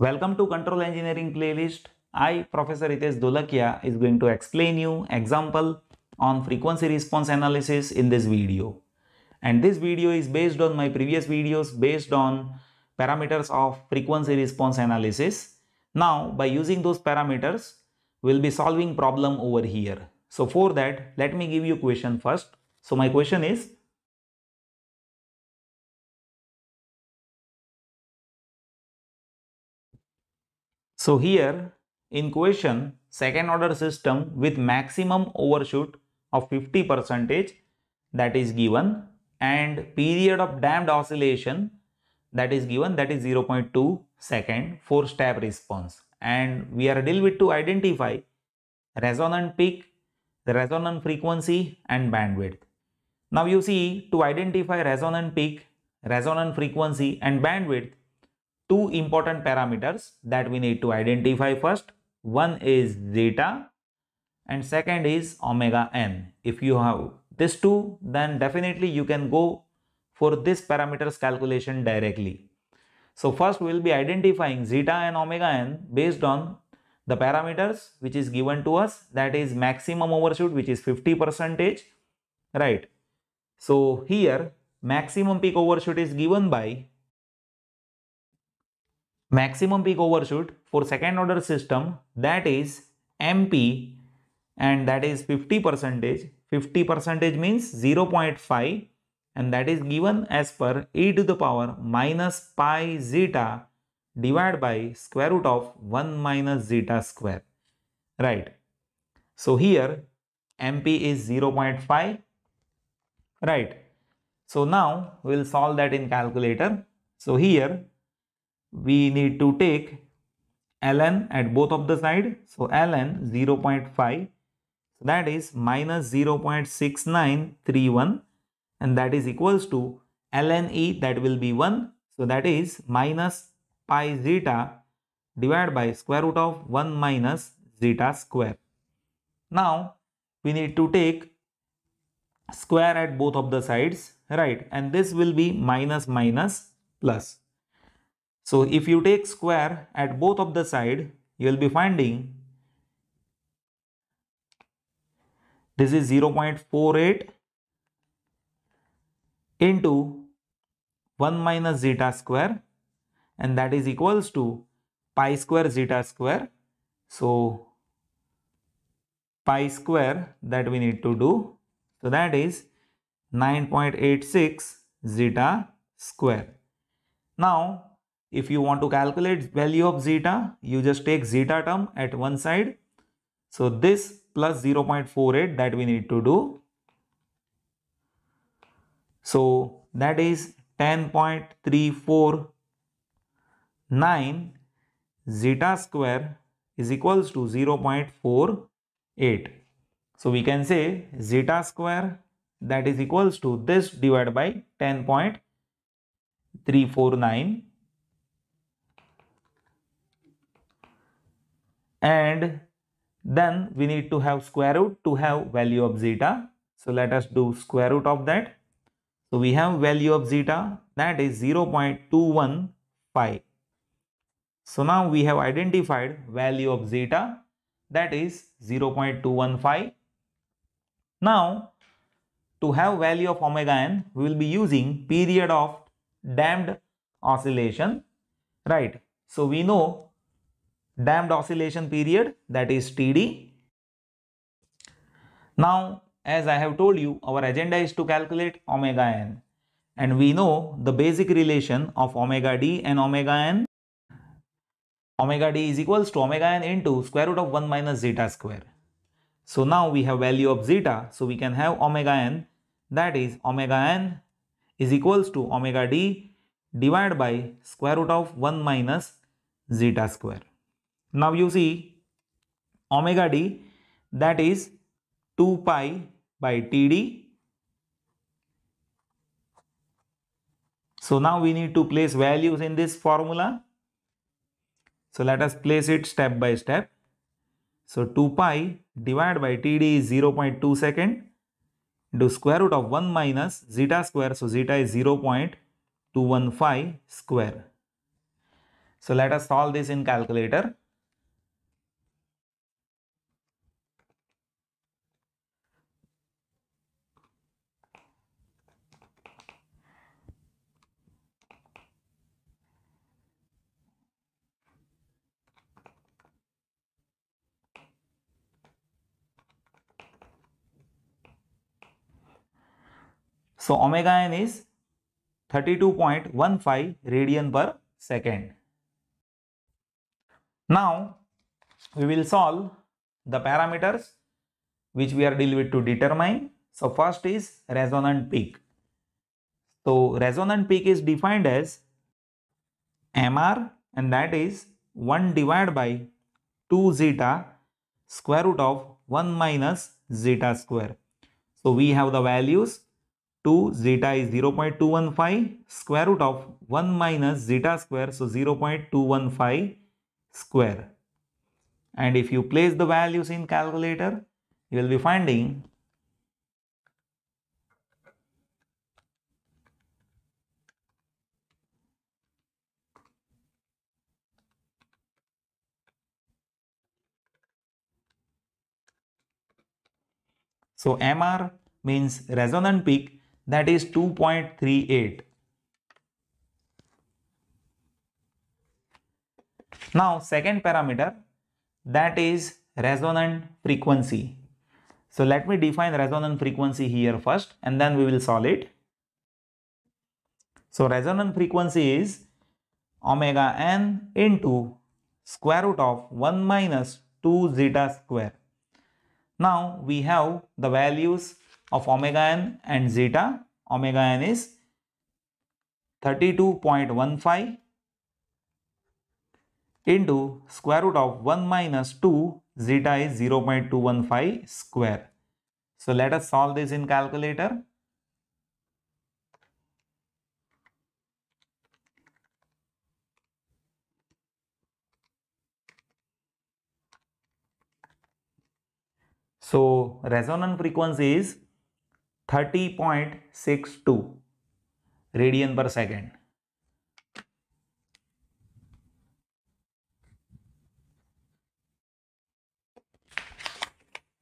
Welcome to Control Engineering playlist. I, Professor Ritesh Dulakia, is going to explain you example on frequency response analysis in this video. And this video is based on my previous videos based on parameters of frequency response analysis. Now, by using those parameters, we'll be solving problem over here. So for that, let me give you question first. So my question is, So here in question second order system with maximum overshoot of 50 percentage that is given and period of damped oscillation that is given that is 0.2 second for step response and we are deal with to identify resonant peak the resonant frequency and bandwidth now you see to identify resonant peak resonant frequency and bandwidth two important parameters that we need to identify first. One is zeta and second is omega n. If you have this two, then definitely you can go for this parameters calculation directly. So first we will be identifying zeta and omega n based on the parameters which is given to us that is maximum overshoot which is 50 percentage right. So here maximum peak overshoot is given by maximum peak overshoot for second order system that is MP and that is 50 percentage 50 percentage means 0.5 and that is given as per e to the power minus pi zeta divided by square root of 1 minus zeta square right so here MP is 0.5 right so now we'll solve that in calculator so here we need to take ln at both of the side. So ln 0.5. So that is minus 0.6931 and that is equals to ln e that will be 1. So that is minus pi zeta divided by square root of 1 minus zeta square. Now we need to take square at both of the sides right and this will be minus minus plus. So if you take square at both of the side, you will be finding this is 0.48 into 1 minus zeta square and that is equals to pi square zeta square. So pi square that we need to do. So that is 9.86 zeta square. Now if you want to calculate value of zeta, you just take zeta term at one side. So this plus 0.48 that we need to do. So that is 10.349 zeta square is equals to 0.48. So we can say zeta square that is equals to this divided by 10.349 and then we need to have square root to have value of zeta. So let us do square root of that. So we have value of zeta that is 0.215. So now we have identified value of zeta that is 0.215. Now to have value of omega n we will be using period of damped oscillation right. So we know damped oscillation period that is TD. Now as I have told you our agenda is to calculate omega n and we know the basic relation of omega d and omega n. Omega d is equals to omega n into square root of 1 minus zeta square. So now we have value of zeta so we can have omega n that is omega n is equals to omega d divided by square root of 1 minus zeta square. Now you see omega d that is 2 pi by td. So now we need to place values in this formula. So let us place it step by step. So 2 pi divided by td is 0 0.2 second. Do square root of 1 minus zeta square. So zeta is 0 0.215 square. So let us solve this in calculator. So omega n is 32.15 radian per second. Now we will solve the parameters which we are dealing with to determine. So first is resonant peak. So resonant peak is defined as MR and that is 1 divided by 2 zeta square root of 1 minus zeta square. So we have the values 2 zeta is 0.215 square root of 1 minus zeta square so 0.215 square and if you place the values in calculator you will be finding So MR means resonant peak that is 2.38. Now second parameter that is resonant frequency. So let me define resonant frequency here first and then we will solve it. So resonant frequency is omega n into square root of 1 minus 2 zeta square. Now we have the values of omega n and zeta. Omega n is 32.15 into square root of 1 minus 2 zeta is 0 0.215 square. So let us solve this in calculator. So resonant frequency is 30.62 radian per second.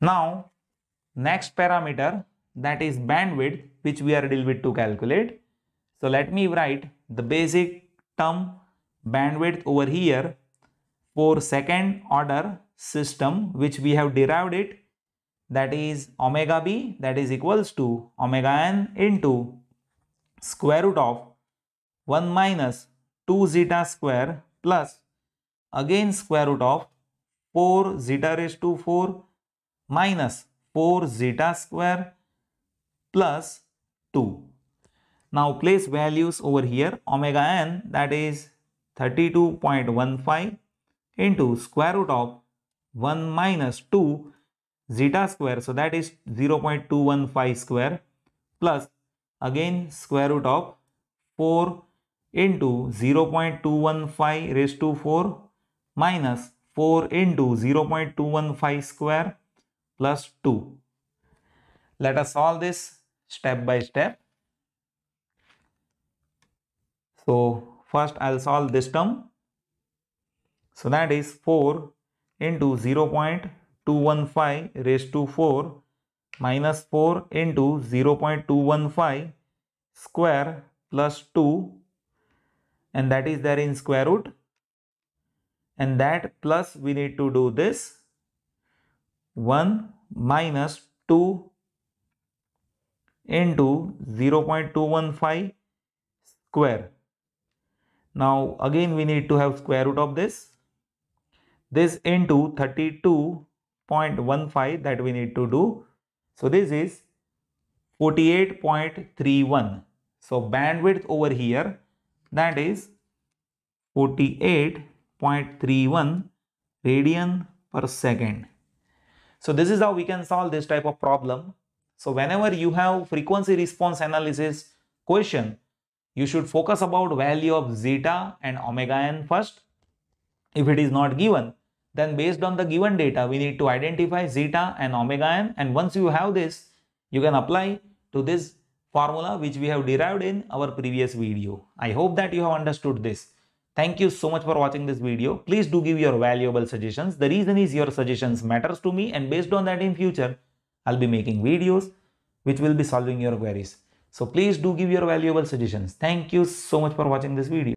Now, next parameter that is bandwidth which we are little with to calculate. So, let me write the basic term bandwidth over here for second order system which we have derived it that is omega b that is equals to omega n into square root of 1 minus 2 zeta square plus again square root of 4 zeta raised to 4 minus 4 zeta square plus 2. Now place values over here omega n that is 32.15 into square root of 1 minus 2 zeta square. So that is 0.215 square plus again square root of 4 into 0.215 raised to 4 minus 4 into 0.215 square plus 2. Let us solve this step by step. So first I'll solve this term. So that is 4 into 0 0.215 0.215 raised to 4 minus 4 into 0.215 square plus 2 and that is there in square root and that plus we need to do this 1 minus 2 into 0.215 square. Now again we need to have square root of this. This into 32 0.15 that we need to do. So this is 48.31. So bandwidth over here that is 48.31 radian per second. So this is how we can solve this type of problem. So whenever you have frequency response analysis question, you should focus about value of zeta and omega n first. If it is not given, then based on the given data, we need to identify zeta and omega n. And once you have this, you can apply to this formula which we have derived in our previous video. I hope that you have understood this. Thank you so much for watching this video. Please do give your valuable suggestions. The reason is your suggestions matters to me and based on that in future, I'll be making videos which will be solving your queries. So please do give your valuable suggestions. Thank you so much for watching this video.